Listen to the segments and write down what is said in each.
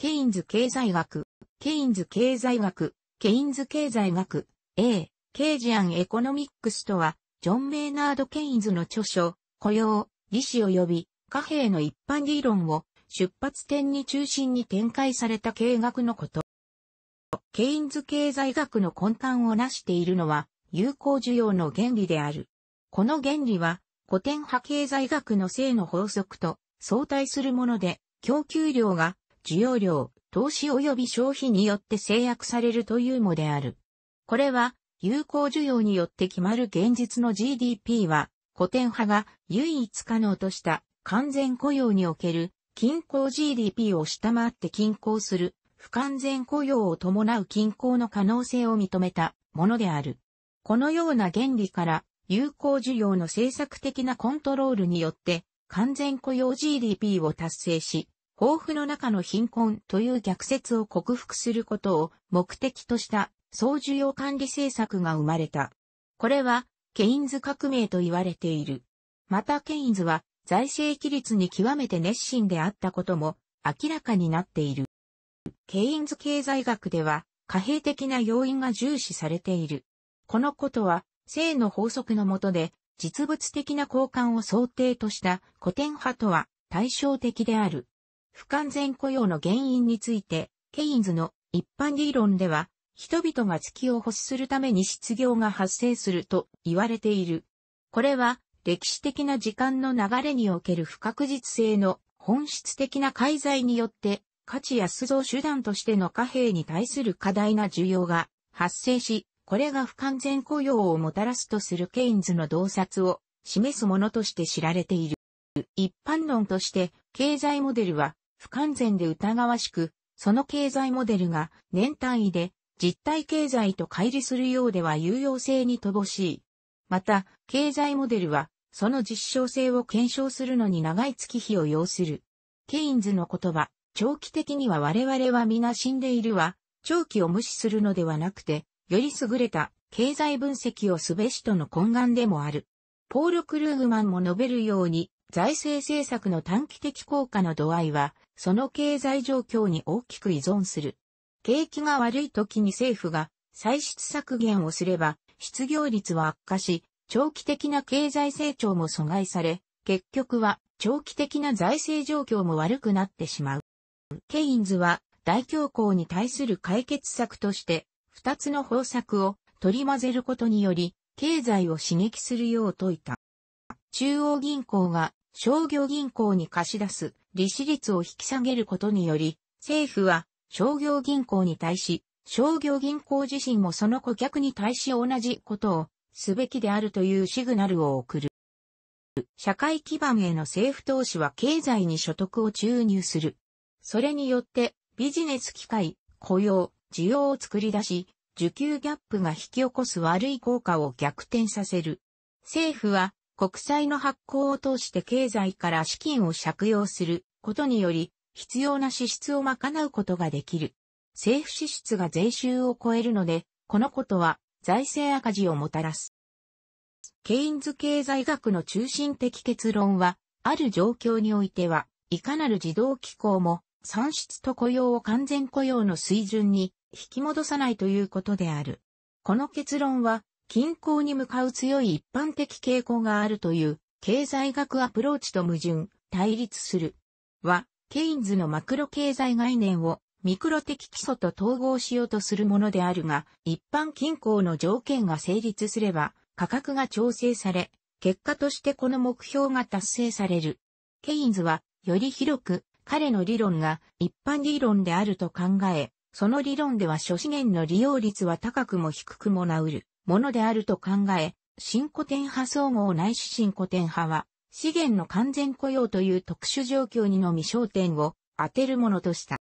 ケインズ経済学、ケインズ経済学、ケインズ経済学、A、ケージアンエコノミックスとは、ジョン・メイナード・ケインズの著書、雇用、利子及び貨幣の一般理論を出発点に中心に展開された計学のこと。ケインズ経済学の根幹を成しているのは、有効需要の原理である。この原理は、古典派経済学の正の法則と相対するもので、供給量が需要量、投資及び消費によって制約されるというもである。これは、有効需要によって決まる現実の GDP は、古典派が唯一可能とした完全雇用における均衡 GDP を下回って均衡する不完全雇用を伴う均衡の可能性を認めたものである。このような原理から有効需要の政策的なコントロールによって完全雇用 GDP を達成し、豊富の中の貧困という逆説を克服することを目的とした総需要管理政策が生まれた。これはケインズ革命と言われている。またケインズは財政規律に極めて熱心であったことも明らかになっている。ケインズ経済学では貨幣的な要因が重視されている。このことは正の法則のもとで実物的な交換を想定とした古典派とは対照的である。不完全雇用の原因について、ケインズの一般理論では、人々が月を欲するために失業が発生すると言われている。これは歴史的な時間の流れにおける不確実性の本質的な介在によって価値や安増手段としての貨幣に対する過大な需要が発生し、これが不完全雇用をもたらすとするケインズの洞察を示すものとして知られている。一般論として経済モデルは不完全で疑わしく、その経済モデルが年単位で実体経済と乖離するようでは有用性に乏しい。また、経済モデルは、その実証性を検証するのに長い月日を要する。ケインズの言葉、長期的には我々は皆死んでいるは、長期を無視するのではなくて、より優れた経済分析をすべしとの懇願でもある。ポール・クルーグマンも述べるように、財政政策の短期的効果の度合いは、その経済状況に大きく依存する。景気が悪い時に政府が歳出削減をすれば、失業率は悪化し、長期的な経済成長も阻害され、結局は長期的な財政状況も悪くなってしまう。ケインズは大恐慌に対する解決策として、二つの方策を取り混ぜることにより、経済を刺激するよう説いた。中央銀行が商業銀行に貸し出す利子率を引き下げることにより、政府は商業銀行に対し、商業銀行自身もその顧客に対し同じことをすべきであるというシグナルを送る。社会基盤への政府投資は経済に所得を注入する。それによってビジネス機会、雇用、需要を作り出し、需給ギャップが引き起こす悪い効果を逆転させる。政府は国債の発行を通して経済から資金を借用することにより、必要な支出を賄うことができる。政府支出が税収を超えるので、このことは財政赤字をもたらす。ケインズ経済学の中心的結論は、ある状況においては、いかなる自動機構も、産出と雇用を完全雇用の水準に引き戻さないということである。この結論は、近郊に向かう強い一般的傾向があるという経済学アプローチと矛盾、対立する。は、ケインズのマクロ経済概念をミクロ的基礎と統合しようとするものであるが、一般均衡の条件が成立すれば価格が調整され、結果としてこの目標が達成される。ケインズは、より広く、彼の理論が一般理論であると考え、その理論では諸資源の利用率は高くも低くもなうる。ものであると考え、新古典派総合内視新古典派は、資源の完全雇用という特殊状況にのみ焦点を当てるものとした。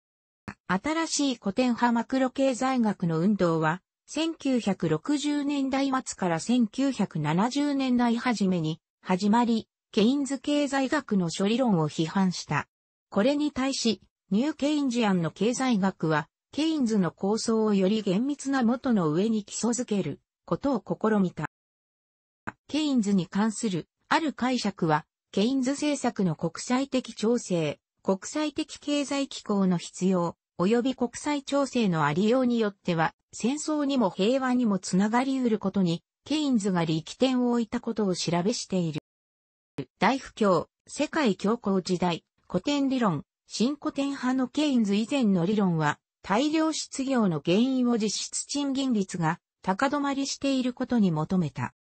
新しい古典派マクロ経済学の運動は、1960年代末から1970年代初めに始まり、ケインズ経済学の処理論を批判した。これに対し、ニューケインジアンの経済学は、ケインズの構想をより厳密な元の上に基礎づけることを試みた。ケインズに関するある解釈は、ケインズ政策の国際的調整、国際的経済機構の必要、及び国際調整のありようによっては、戦争にも平和にもつながり得ることに、ケインズが力点を置いたことを調べしている。大不況、世界恐慌時代、古典理論、新古典派のケインズ以前の理論は、大量失業の原因を実質賃金率が高止まりしていることに求めた。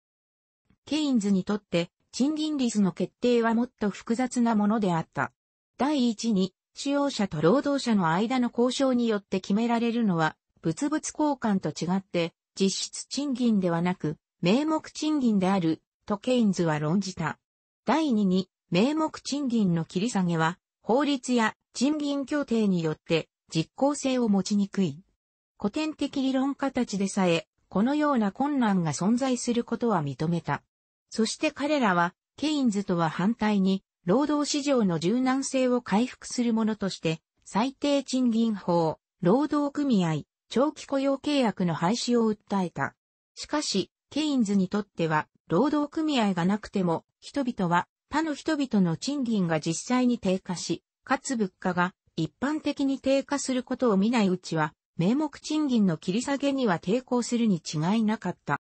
ケインズにとって、賃金率の決定はもっと複雑なものであった。第一に、使用者と労働者の間の交渉によって決められるのは、物々交換と違って、実質賃金ではなく、名目賃金である、とケインズは論じた。第二に、名目賃金の切り下げは、法律や賃金協定によって実効性を持ちにくい。古典的理論家たちでさえ、このような困難が存在することは認めた。そして彼らは、ケインズとは反対に、労働市場の柔軟性を回復するものとして、最低賃金法、労働組合、長期雇用契約の廃止を訴えた。しかし、ケインズにとっては、労働組合がなくても、人々は他の人々の賃金が実際に低下し、かつ物価が一般的に低下することを見ないうちは、名目賃金の切り下げには抵抗するに違いなかった。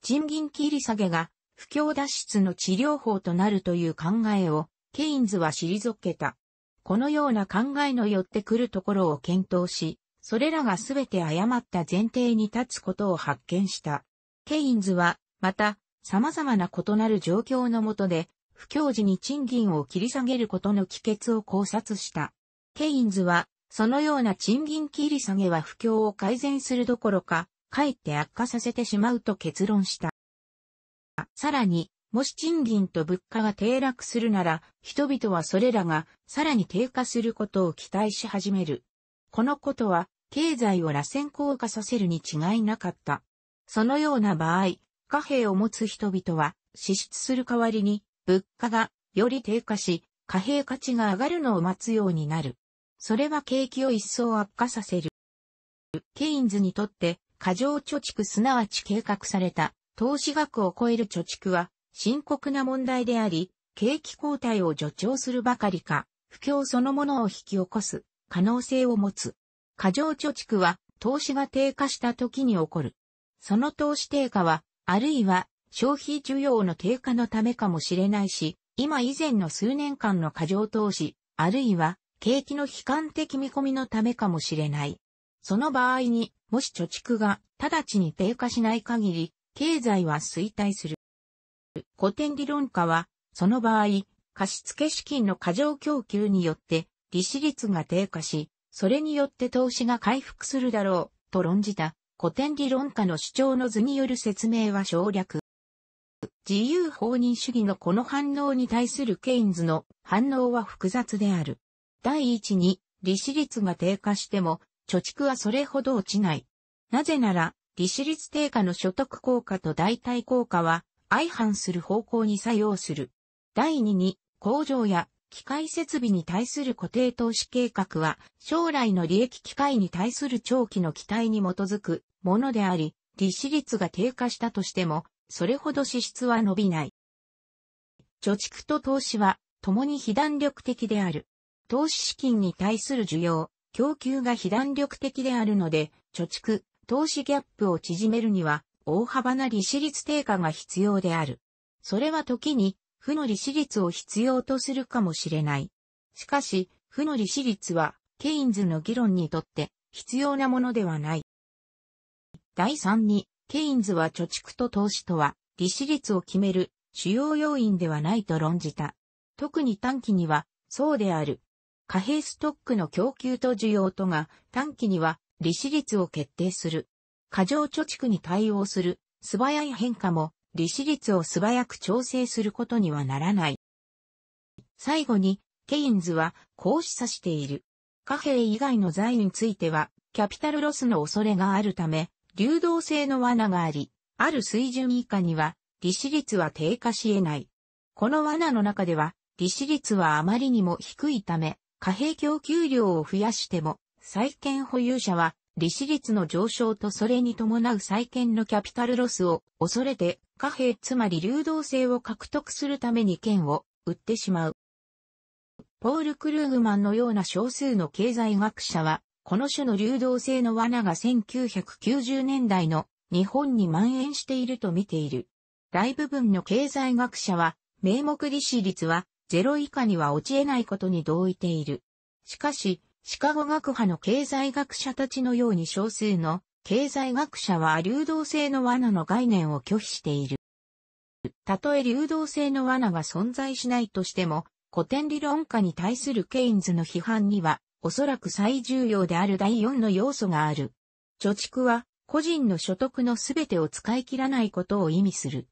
賃金切り下げが不況脱出の治療法となるという考えをケインズは退けた。このような考えのよってくるところを検討し、それらがすべて誤った前提に立つことを発見した。ケインズは、また、様々な異なる状況の下で、不況時に賃金を切り下げることの帰結を考察した。ケインズは、そのような賃金切り下げは不況を改善するどころか、かえって悪化させてしまうと結論した。さらに、もし賃金と物価が低落するなら、人々はそれらがさらに低下することを期待し始める。このことは、経済を螺旋効果させるに違いなかった。そのような場合、貨幣を持つ人々は支出する代わりに、物価がより低下し、貨幣価値が上がるのを待つようになる。それは景気を一層悪化させる。ケインズにとって、過剰貯蓄すなわち計画された投資額を超える貯蓄は深刻な問題であり、景気後退を助長するばかりか、不況そのものを引き起こす可能性を持つ。過剰貯蓄は投資が低下した時に起こる。その投資低下は、あるいは消費需要の低下のためかもしれないし、今以前の数年間の過剰投資、あるいは景気の悲観的見込みのためかもしれない。その場合に、もし貯蓄が直ちに低下しない限り、経済は衰退する。古典理論家は、その場合、貸付資金の過剰供給によって、利子率が低下し、それによって投資が回復するだろう、と論じた、古典理論家の主張の図による説明は省略。自由放任主義のこの反応に対するケインズの反応は複雑である。第一に、利子率が低下しても、貯蓄はそれほど落ちない。なぜなら、利子率低下の所得効果と代替効果は、相反する方向に作用する。第二に、工場や機械設備に対する固定投資計画は、将来の利益機会に対する長期の期待に基づくものであり、利子率が低下したとしても、それほど支出は伸びない。貯蓄と投資は、共に非弾力的である。投資資金に対する需要、供給が非弾力的であるので、貯蓄、投資ギャップを縮めるには、大幅な利子率低下が必要である。それは時に、負の利子率を必要とするかもしれない。しかし、負の利子率は、ケインズの議論にとって必要なものではない。第3に、ケインズは貯蓄と投資とは、利子率を決める主要要因ではないと論じた。特に短期には、そうである。貨幣ストックの供給と需要とが短期には利子率を決定する。過剰貯蓄に対応する素早い変化も利子率を素早く調整することにはならない。最後に、ケインズはこう示唆している。貨幣以外の財については、キャピタルロスの恐れがあるため、流動性の罠があり、ある水準以下には、利子率は低下し得ない。この罠の中では、利子率はあまりにも低いため、貨幣供給量を増やしても、債権保有者は利子率の上昇とそれに伴う債権のキャピタルロスを恐れて貨幣つまり流動性を獲得するために券を売ってしまう。ポール・クルーグマンのような少数の経済学者は、この種の流動性の罠が1990年代の日本に蔓延していると見ている。大部分の経済学者は、名目利子率は0以下には落ち得ないことに同意ている。しかし、シカゴ学派の経済学者たちのように少数の経済学者は流動性の罠の概念を拒否している。たとえ流動性の罠が存在しないとしても、古典理論家に対するケインズの批判には、おそらく最重要である第4の要素がある。貯蓄は、個人の所得のすべてを使い切らないことを意味する。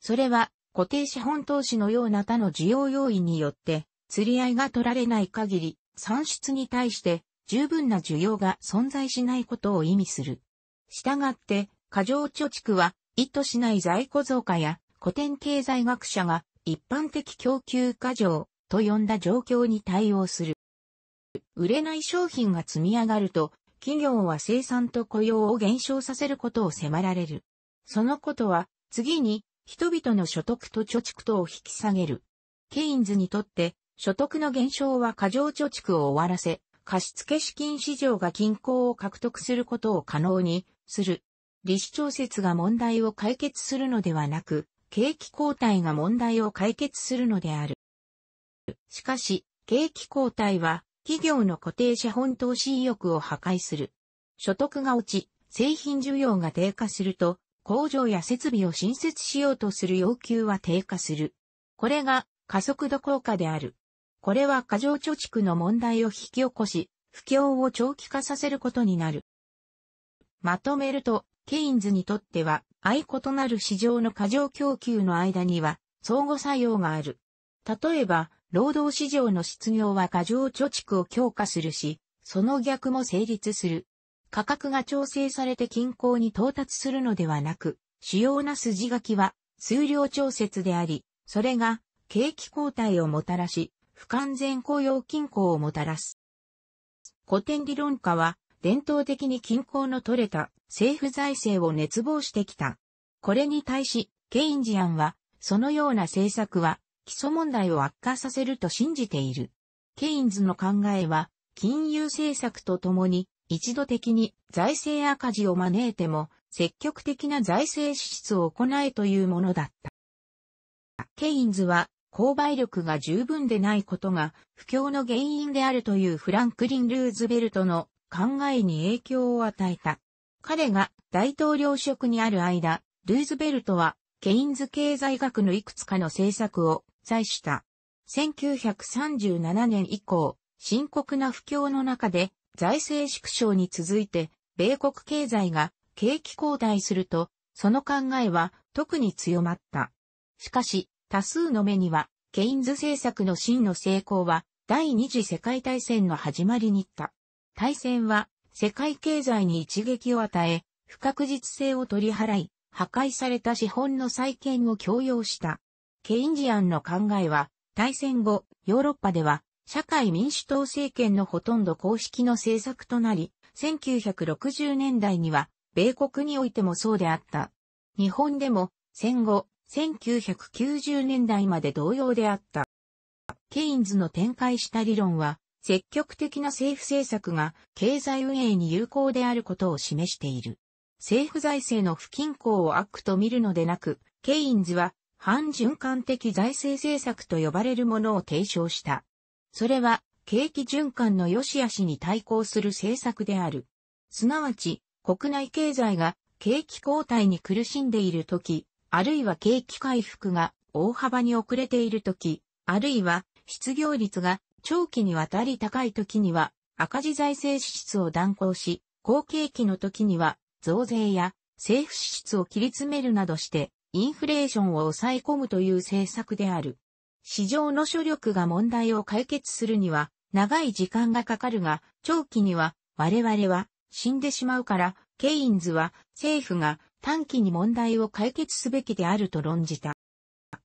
それは、固定資本投資のような他の需要要因によって、釣り合いが取られない限り、産出に対して十分な需要が存在しないことを意味する。したがって、過剰貯蓄は意図しない在庫増加や古典経済学者が一般的供給過剰と呼んだ状況に対応する。売れない商品が積み上がると、企業は生産と雇用を減少させることを迫られる。そのことは、次に人々の所得と貯蓄等を引き下げる。ケインズにとって、所得の減少は過剰貯蓄を終わらせ、貸付資金市場が均衡を獲得することを可能にする。利子調節が問題を解決するのではなく、景気後退が問題を解決するのである。しかし、景気後退は、企業の固定資本投資意欲を破壊する。所得が落ち、製品需要が低下すると、工場や設備を新設しようとする要求は低下する。これが加速度効果である。これは過剰貯蓄の問題を引き起こし、不況を長期化させることになる。まとめると、ケインズにとっては、相異なる市場の過剰供給の間には、相互作用がある。例えば、労働市場の失業は過剰貯蓄を強化するし、その逆も成立する。価格が調整されて均衡に到達するのではなく、主要な筋書きは数量調節であり、それが景気後退をもたらし、不完全雇用均衡をもたらす。古典理論家は、伝統的に均衡の取れた政府財政を熱望してきた。これに対し、ケインジアンは、そのような政策は、基礎問題を悪化させると信じている。ケインズの考えは、金融政策とともに、一度的に財政赤字を招いても、積極的な財政支出を行えというものだった。ケインズは、購買力が十分でないことが不況の原因であるというフランクリン・ルーズベルトの考えに影響を与えた。彼が大統領職にある間、ルーズベルトはケインズ経済学のいくつかの政策を採した。1937年以降、深刻な不況の中で財政縮小に続いて、米国経済が景気後退すると、その考えは特に強まった。しかし、多数の目には、ケインズ政策の真の成功は、第二次世界大戦の始まりにった。大戦は、世界経済に一撃を与え、不確実性を取り払い、破壊された資本の再建を強要した。ケインジアンの考えは、大戦後、ヨーロッパでは社会民主党政権のほとんど公式の政策となり、1960年代には、米国においてもそうであった。日本でも、戦後、1990年代まで同様であった。ケインズの展開した理論は、積極的な政府政策が経済運営に有効であることを示している。政府財政の不均衡を悪と見るのでなく、ケインズは反循環的財政政策と呼ばれるものを提唱した。それは、景気循環の良し悪しに対抗する政策である。すなわち、国内経済が景気後退に苦しんでいるとき、あるいは景気回復が大幅に遅れているとき、あるいは失業率が長期にわたり高いときには赤字財政支出を断行し、好景気のときには増税や政府支出を切り詰めるなどしてインフレーションを抑え込むという政策である。市場の処力が問題を解決するには長い時間がかかるが、長期には我々は死んでしまうから、ケインズは政府が短期に問題を解決すべきであると論じた。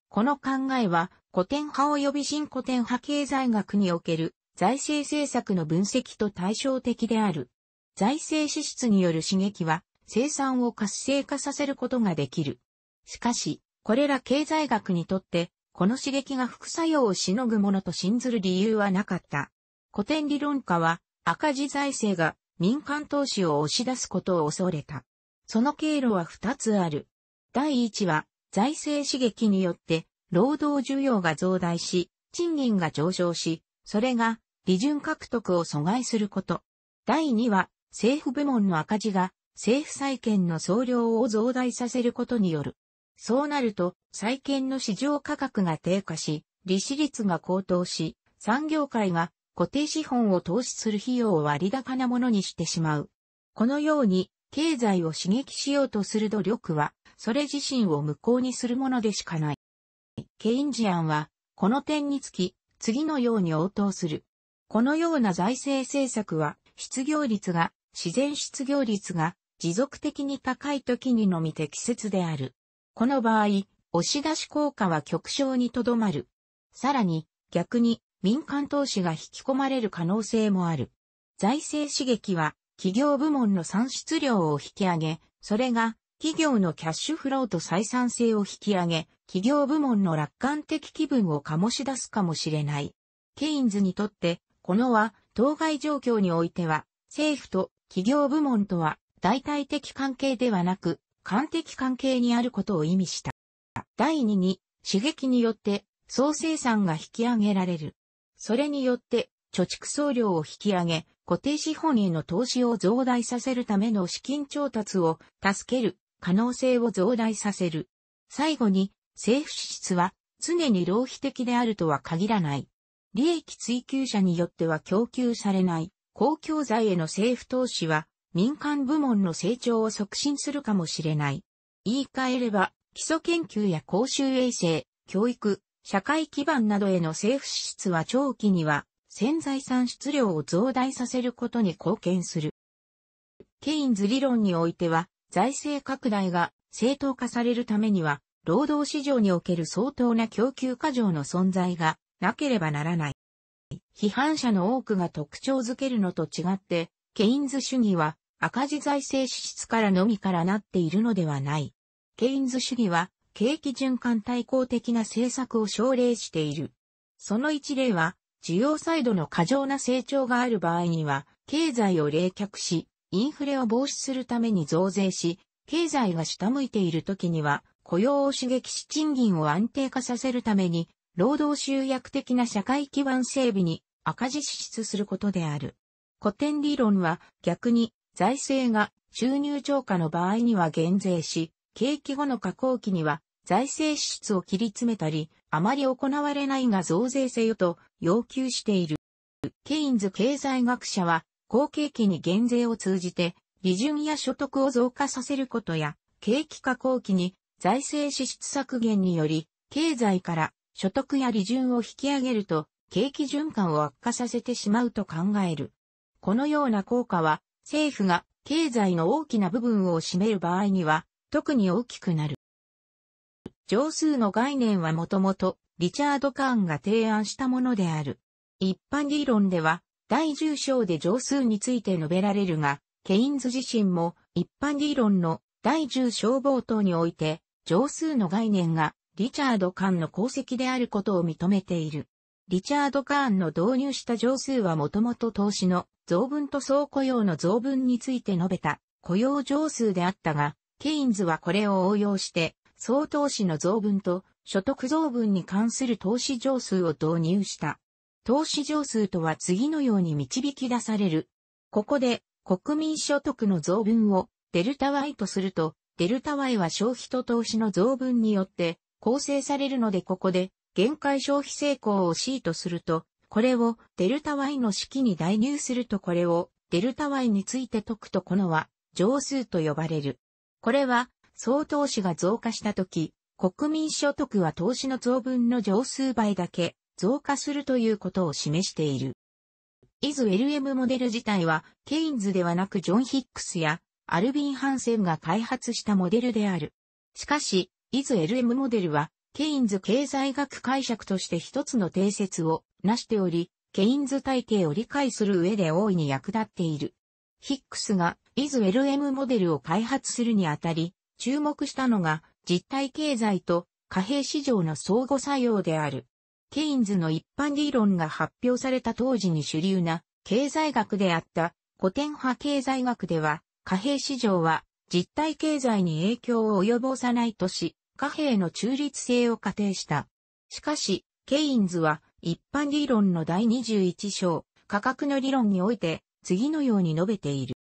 この考えは古典派及び新古典派経済学における財政政策の分析と対照的である。財政支出による刺激は生産を活性化させることができる。しかし、これら経済学にとってこの刺激が副作用をしのぐものと信ずる理由はなかった。古典理論家は赤字財政が民間投資を押し出すことを恐れた。その経路は2つある。第1は財政刺激によって労働需要が増大し、賃金が上昇し、それが利潤獲得を阻害すること。第2は政府部門の赤字が政府債権の総量を増大させることによる。そうなると、債券の市場価格が低下し、利子率が高騰し、産業界が固定資本を投資する費用を割高なものにしてしまう。このように、経済を刺激しようとする努力は、それ自身を無効にするものでしかない。ケインジアンは、この点につき、次のように応答する。このような財政政策は、失業率が、自然失業率が、持続的に高い時にのみ適切である。この場合、押し出し効果は極小にとどまる。さらに、逆に民間投資が引き込まれる可能性もある。財政刺激は企業部門の産出量を引き上げ、それが企業のキャッシュフローと採算性を引き上げ、企業部門の楽観的気分を醸し出すかもしれない。ケインズにとって、このは当該状況においては、政府と企業部門とは代替的関係ではなく、完的関係にあることを意味した。第2に、刺激によって総生産が引き上げられる。それによって貯蓄総量を引き上げ、固定資本への投資を増大させるための資金調達を助ける可能性を増大させる。最後に、政府支出は常に浪費的であるとは限らない。利益追求者によっては供給されない公共財への政府投資は民間部門の成長を促進するかもしれない。言い換えれば、基礎研究や公衆衛生、教育、社会基盤などへの政府支出は長期には潜在産出量を増大させることに貢献する。ケインズ理論においては、財政拡大が正当化されるためには、労働市場における相当な供給過剰の存在がなければならない。批判者の多くが特徴づけるのと違って、ケインズ主義は赤字財政支出からのみからなっているのではない。ケインズ主義は、景気循環対抗的な政策を奨励している。その一例は、需要サイドの過剰な成長がある場合には、経済を冷却し、インフレを防止するために増税し、経済が下向いている時には、雇用を刺激し賃金を安定化させるために、労働集約的な社会基盤整備に赤字支出することである。古典理論は逆に財政が収入超過の場合には減税し、景気後の下降期には財政支出を切り詰めたり、あまり行われないが増税せよと要求している。ケインズ経済学者は、後景期に減税を通じて、利潤や所得を増加させることや、景気下降期に財政支出削減により、経済から所得や利潤を引き上げると、景気循環を悪化させてしまうと考える。このような効果は、政府が経済の大きな部分を占める場合には、特に大きくなる。乗数の概念はもともと、リチャード・カーンが提案したものである。一般理論では、第10章で乗数について述べられるが、ケインズ自身も一般理論の第10章冒頭において、乗数の概念がリチャード・カンの功績であることを認めている。リチャード・カーンの導入した上数はもともと投資の増分と総雇用の増分について述べた雇用上数であったが、ケインズはこれを応用して、総投資の増分と所得増分に関する投資上数を導入した。投資上数とは次のように導き出される。ここで国民所得の増分をデルタ Y とすると、デルタ Y は消費と投資の増分によって構成されるのでここで限界消費成功を C とすると、これをデルタ Y の式に代入するとこれをデルタ Y について解くとこのは乗数と呼ばれる。これは総投資が増加したとき、国民所得は投資の増分の乗数倍だけ増加するということを示している。イズ LM モデル自体は、ケインズではなくジョン・ヒックスやアルビン・ハンセンが開発したモデルである。しかし、イズ LM モデルはケインズ経済学解釈として一つの定説を成しており、ケインズ体系を理解する上で大いに役立っている。ヒックスがイズ LM モデルを開発するにあたり、注目したのが実体経済と貨幣市場の相互作用である。ケインズの一般理論が発表された当時に主流な経済学であった古典派経済学では貨幣市場は実体経済に影響を及ぼさないとし、貨幣の中立性を仮定した。しかし、ケインズは一般理論の第21章、価格の理論において次のように述べている。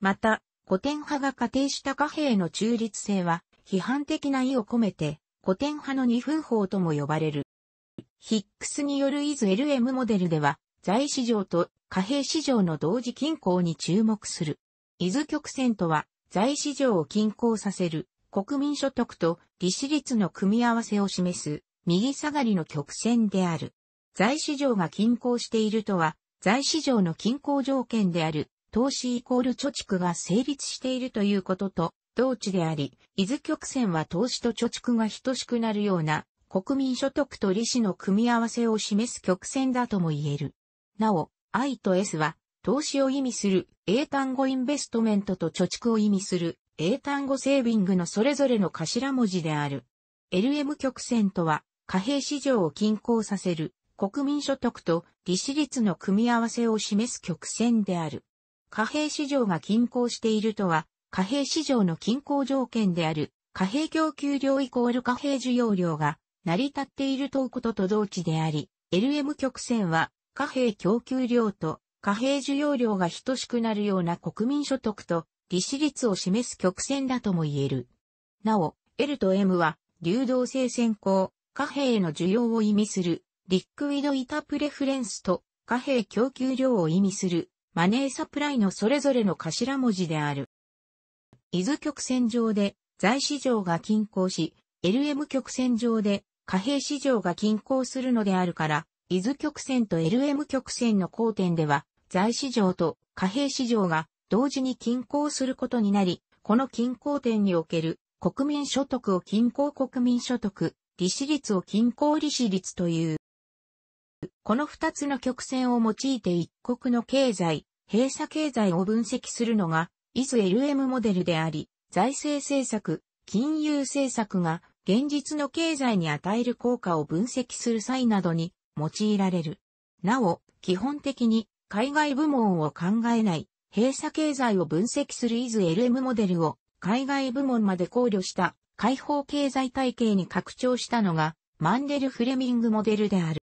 また、古典派が仮定した貨幣の中立性は批判的な意を込めて古典派の二分法とも呼ばれる。ヒックスによるイズ LM モデルでは財市場と貨幣市場の同時均衡に注目する。イズ曲線とは財市場を均衡させる国民所得と利子率の組み合わせを示す右下がりの曲線である。財市場が均衡しているとは、財市場の均衡条件である、投資イコール貯蓄が成立しているということと、同値であり、伊豆曲線は投資と貯蓄が等しくなるような、国民所得と利子の組み合わせを示す曲線だとも言える。なお、I と S は、投資を意味する英単語インベストメントと貯蓄を意味する英単語セービングのそれぞれの頭文字である。LM 曲線とは、貨幣市場を均衡させる国民所得と利子率の組み合わせを示す曲線である。貨幣市場が均衡しているとは、貨幣市場の均衡条件である貨幣供給量イコール貨幣需要量が成り立っているということと同値であり、LM 曲線は貨幣供給量と貨幣需要量が等しくなるような国民所得と利子率を示す曲線だとも言える。なお、L と M は流動性先行、貨幣への需要を意味する、リックウィドイタプレフレンスと貨幣供給量を意味する、マネーサプライのそれぞれの頭文字である。伊豆曲線上で財市場が均衡し、LM 曲線上で貨幣市場が均衡するのであるから、伊豆曲線と LM 曲線の交点では、財市場と貨幣市場が同時に均衡することになり、この均衡点における国民所得を均衡国民所得、利子率を均衡利子率という。この二つの曲線を用いて一国の経済、閉鎖経済を分析するのが、イズ LM モデルであり、財政政策、金融政策が現実の経済に与える効果を分析する際などに用いられる。なお、基本的に海外部門を考えない閉鎖経済を分析するイズ l m モデルを海外部門まで考慮した開放経済体系に拡張したのがマンデル・フレミングモデルである。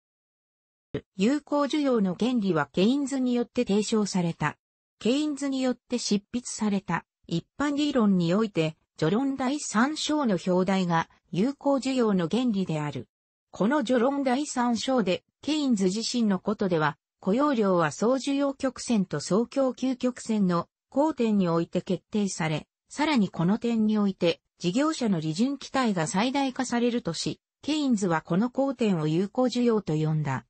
有効需要の原理はケインズによって提唱された。ケインズによって執筆された一般理論において、序論第三章の表題が有効需要の原理である。この序論第三章で、ケインズ自身のことでは、雇用量は総需要曲線と総供給曲線の交点において決定され、さらにこの点において、事業者の利潤期待が最大化されるとし、ケインズはこの交点を有効需要と呼んだ。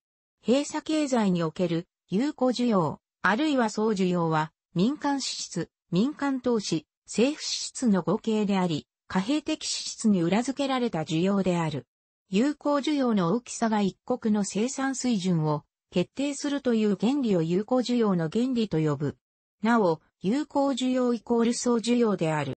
閉鎖経済における有効需要、あるいは総需要は、民間支出、民間投資、政府支出の合計であり、貨幣的支出に裏付けられた需要である。有効需要の大きさが一国の生産水準を決定するという原理を有効需要の原理と呼ぶ。なお、有効需要イコール総需要である。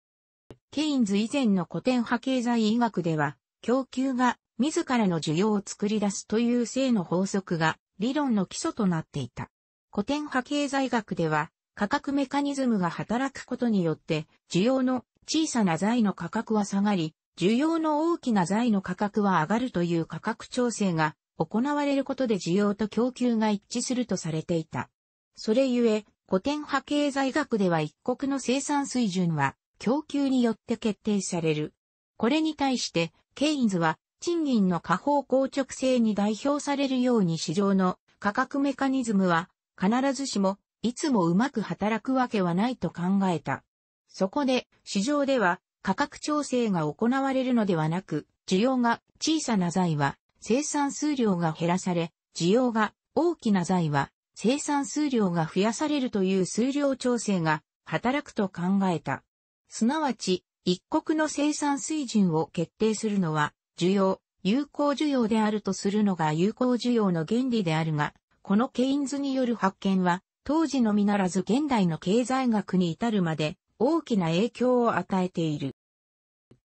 ケインズ以前の古典派経済医学では、供給が自らの需要を作り出すという性の法則が理論の基礎となっていた。古典派経済学では、価格メカニズムが働くことによって、需要の小さな財の価格は下がり、需要の大きな財の価格は上がるという価格調整が行われることで需要と供給が一致するとされていた。それゆえ、古典派経済学では一国の生産水準は供給によって決定される。これに対して、ケインズは賃金の下方硬直性に代表されるように市場の価格メカニズムは必ずしもいつもうまく働くわけはないと考えた。そこで市場では価格調整が行われるのではなく、需要が小さな財は生産数量が減らされ、需要が大きな財は生産数量が増やされるという数量調整が働くと考えた。すなわち、一国の生産水準を決定するのは、需要、有効需要であるとするのが有効需要の原理であるが、このケインズによる発見は、当時のみならず現代の経済学に至るまで大きな影響を与えている。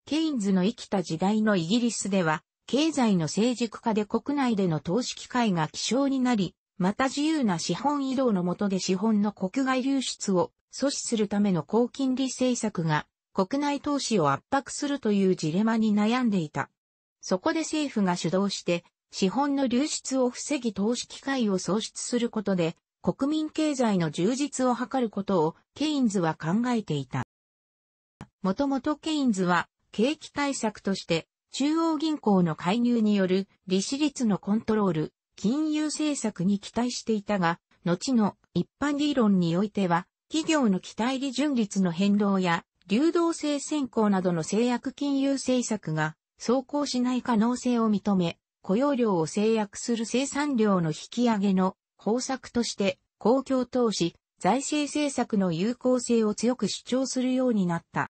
ケインズの生きた時代のイギリスでは、経済の成熟化で国内での投資機会が希少になり、また自由な資本移動の下で資本の国外流出を阻止するための高金利政策が国内投資を圧迫するというジレマに悩んでいた。そこで政府が主導して資本の流出を防ぎ投資機会を創出することで国民経済の充実を図ることをケインズは考えていた。もともとケインズは景気対策として中央銀行の介入による利子率のコントロール、金融政策に期待していたが、後の一般理論においては、企業の期待利潤率の変動や流動性選考などの制約金融政策が走行しない可能性を認め、雇用量を制約する生産量の引き上げの方策として公共投資、財政政策の有効性を強く主張するようになった。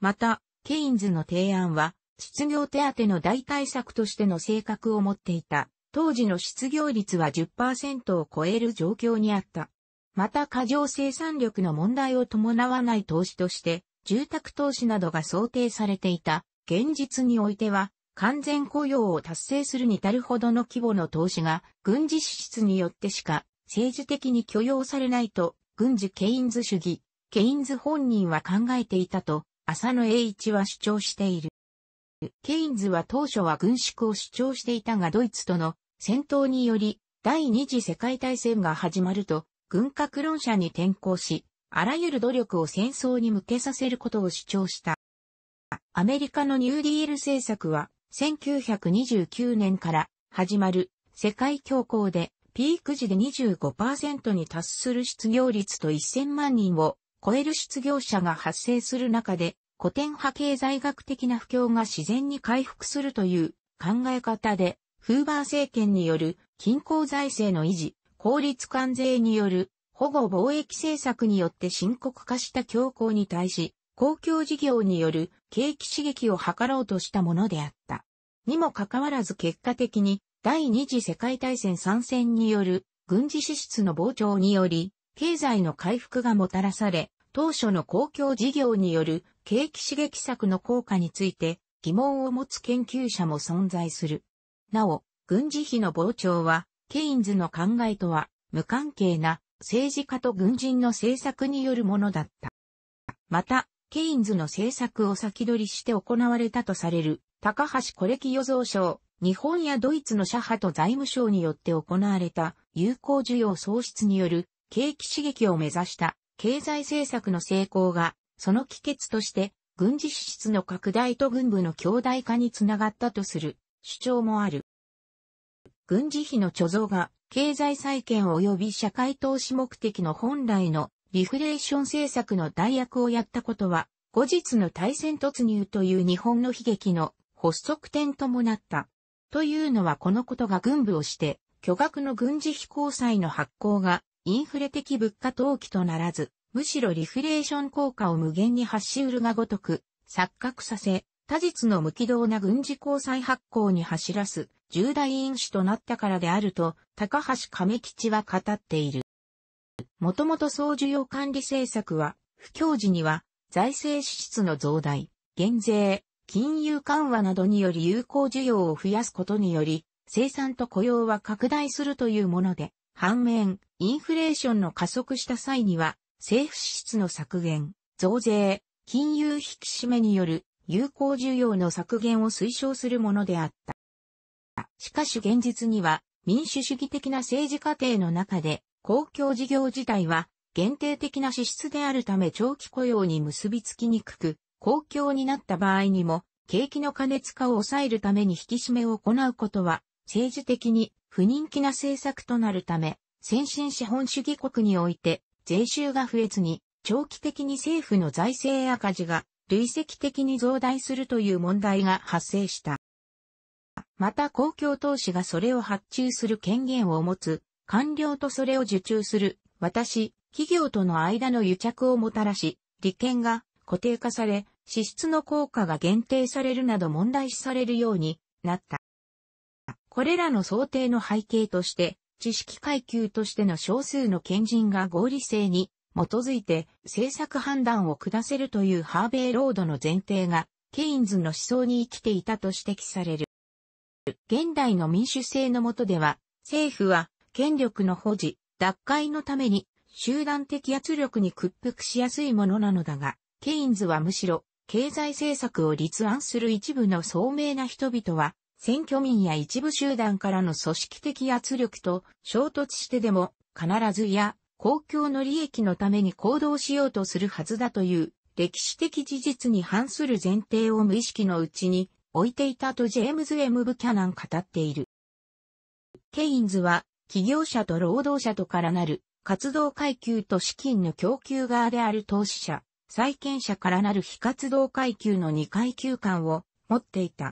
また、ケインズの提案は失業手当の代替策としての性格を持っていた。当時の失業率は10%を超える状況にあった。また過剰生産力の問題を伴わない投資として、住宅投資などが想定されていた。現実においては、完全雇用を達成するに至るほどの規模の投資が、軍事支出によってしか、政治的に許容されないと、軍事ケインズ主義、ケインズ本人は考えていたと、浅野栄一は主張している。ケインズは当初は軍縮を主張していたがドイツとの戦闘により第二次世界大戦が始まると軍拡論者に転向し、あらゆる努力を戦争に向けさせることを主張した。アメリカのニューディール政策は1929年から始まる世界恐慌でピーク時で25%に達する失業率と1000万人を超える失業者が発生する中で古典派経済学的な不況が自然に回復するという考え方で、フーバー政権による均衡財政の維持、効率関税による保護貿易政策によって深刻化した恐慌に対し、公共事業による景気刺激を図ろうとしたものであった。にもかかわらず結果的に第二次世界大戦参戦による軍事支出の膨張により、経済の回復がもたらされ、当初の公共事業による景気刺激策の効果について疑問を持つ研究者も存在する。なお、軍事費の膨張は、ケインズの考えとは無関係な政治家と軍人の政策によるものだった。また、ケインズの政策を先取りして行われたとされる、高橋コレキ予想賞、日本やドイツの社派と財務省によって行われた有効需要創出による景気刺激を目指した経済政策の成功がその帰結として、軍事支出の拡大と軍部の強大化につながったとする主張もある。軍事費の貯蔵が経済再建及び社会投資目的の本来のリフレーション政策の代役をやったことは、後日の対戦突入という日本の悲劇の発足点ともなった。というのはこのことが軍部をして、巨額の軍事費交際の発行がインフレ的物価投機とならず、むしろリフレーション効果を無限に発しうるがごとく、錯覚させ、他実の無軌道な軍事交際発行に走らす重大因子となったからであると、高橋亀吉は語っている。もともと総需要管理政策は、不況時には財政支出の増大、減税、金融緩和などにより有効需要を増やすことにより、生産と雇用は拡大するというもので、反面、インフレーションの加速した際には、政府支出の削減、増税、金融引き締めによる有効需要の削減を推奨するものであった。しかし現実には民主主義的な政治過程の中で公共事業自体は限定的な支出であるため長期雇用に結びつきにくく、公共になった場合にも景気の過熱化を抑えるために引き締めを行うことは政治的に不人気な政策となるため、先進資本主義国において税収が増えずに、長期的に政府の財政赤字が累積的に増大するという問題が発生した。また公共投資がそれを発注する権限を持つ、官僚とそれを受注する、私、企業との間の癒着をもたらし、利権が固定化され、支出の効果が限定されるなど問題視されるようになった。これらの想定の背景として、知識階級としての少数の賢人が合理性に基づいて政策判断を下せるというハーベイロードの前提が、ケインズの思想に生きていたと指摘される。現代の民主制の下では、政府は権力の保持、脱会のために集団的圧力に屈服しやすいものなのだが、ケインズはむしろ経済政策を立案する一部の聡明な人々は選挙民や一部集団からの組織的圧力と衝突してでも必ずや公共の利益のために行動しようとするはずだという歴史的事実に反する前提を無意識のうちに置いていたとジェームズ・エムブキャナン語っている。ケインズは企業者と労働者とからなる活動階級と資金の供給側である投資者、債権者からなる非活動階級の2階級間を持っていた。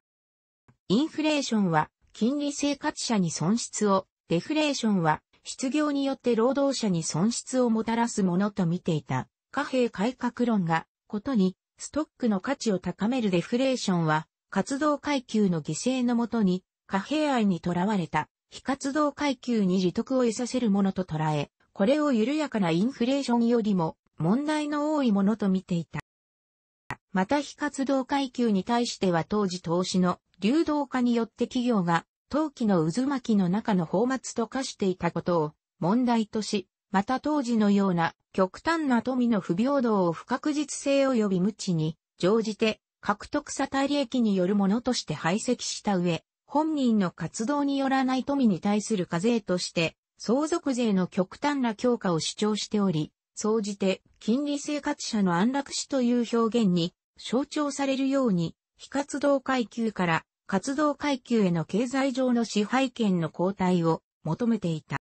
インフレーションは金利生活者に損失を、デフレーションは失業によって労働者に損失をもたらすものと見ていた貨幣改革論がことにストックの価値を高めるデフレーションは活動階級の犠牲のもとに貨幣愛にとらわれた非活動階級に自得を得させるものと捉え、これを緩やかなインフレーションよりも問題の多いものと見ていた。また非活動階級に対しては当時投資の流動化によって企業が当期の渦巻きの中の泡沫と化していたことを問題とし、また当時のような極端な富の不平等を不確実性及び無知に乗じて獲得さた利益によるものとして排斥した上、本人の活動によらない富に対する課税として相続税の極端な強化を主張しており、総じて金利生活者の安楽死という表現に象徴されるように、非活動階級から活動階級への経済上の支配権の交代を求めていた。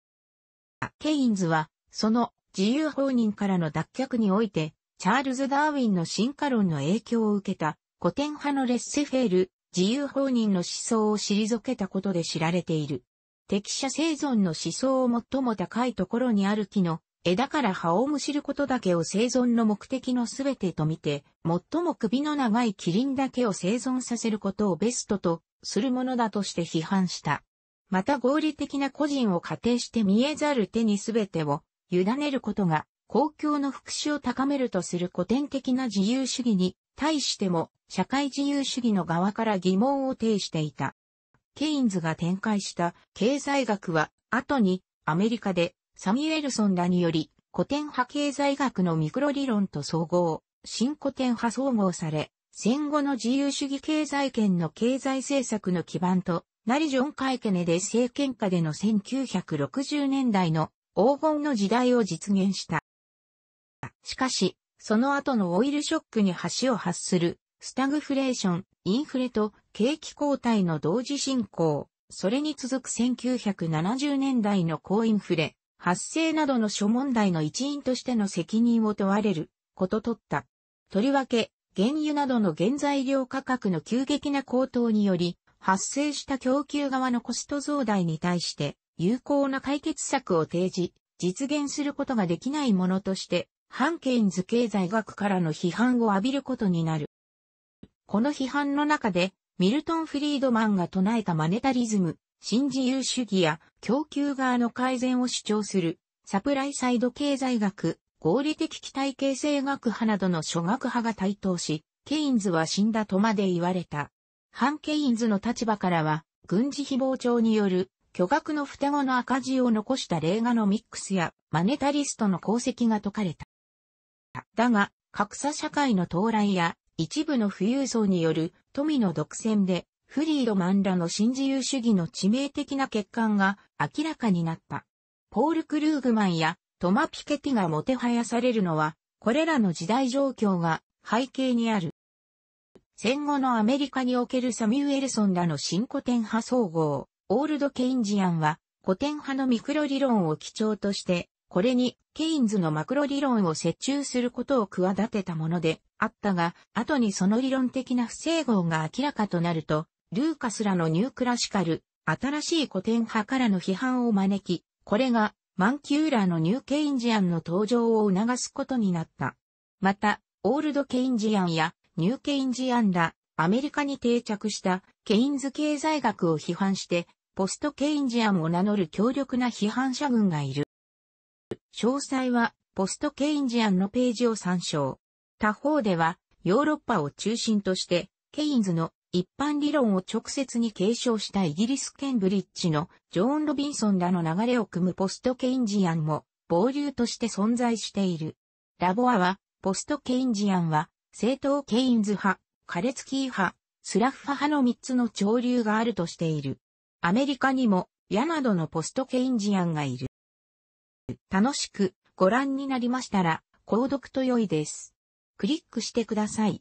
ケインズは、その自由放任からの脱却において、チャールズ・ダーウィンの進化論の影響を受けた古典派のレッセフェール、自由放任の思想を退けたことで知られている。適者生存の思想を最も高いところにある木の枝から葉をむしることだけを生存の目的のすべてとみて、最も首の長いキリンだけを生存させることをベストとするものだとして批判した。また合理的な個人を仮定して見えざる手にすべてを委ねることが公共の福祉を高めるとする古典的な自由主義に対しても社会自由主義の側から疑問を呈していた。ケインズが展開した経済学は後にアメリカでサミュエルソンらにより、古典派経済学のミクロ理論と総合、新古典派総合され、戦後の自由主義経済圏の経済政策の基盤となりジョン・カイケネで政権下での1960年代の黄金の時代を実現した。しかし、その後のオイルショックに橋を発する、スタグフレーション、インフレと景気交代の同時進行、それに続く1970年代の高インフレ、発生などの諸問題の一員としての責任を問われることとった。とりわけ、原油などの原材料価格の急激な高騰により、発生した供給側のコスト増大に対して、有効な解決策を提示、実現することができないものとして、ハンケインズ経済学からの批判を浴びることになる。この批判の中で、ミルトン・フリードマンが唱えたマネタリズム新自由主義や供給側の改善を主張する、サプライサイド経済学、合理的期待形成学派などの諸学派が台頭し、ケインズは死んだとまで言われた。反ケインズの立場からは、軍事誹謗帳による巨額の双子の赤字を残した例画のミックスやマネタリストの功績が解かれた。だが、格差社会の到来や一部の富裕層による富の独占でフリードマンらの新自由主義の致命的な欠陥が明らかになった。ポール・クルーグマンやトマ・ピケティがもてはやされるのは、これらの時代状況が背景にある。戦後のアメリカにおけるサミュエルソンらの新古典派総合、オールド・ケインジアンは、古典派のミクロ理論を基調として、これにケインズのマクロ理論を折衷することを企てたものであったが、後にその理論的な不整合が明らかとなると、ルーカスらのニュークラシカル、新しい古典派からの批判を招き、これがマンキューラーのニューケインジアンの登場を促すことになった。また、オールドケインジアンやニューケインジアンら、アメリカに定着したケインズ経済学を批判して、ポストケインジアンを名乗る強力な批判者群がいる。詳細は、ポストケインジアンのページを参照。他方では、ヨーロッパを中心として、ケインズの一般理論を直接に継承したイギリスケンブリッジのジョーン・ロビンソンらの流れを組むポストケインジアンも傍流として存在している。ラボアは、ポストケインジアンは、正当ケインズ派、カレツキー派、スラッフ派の3つの潮流があるとしている。アメリカにも、ヤなどのポストケインジアンがいる。楽しくご覧になりましたら、購読と良いです。クリックしてください。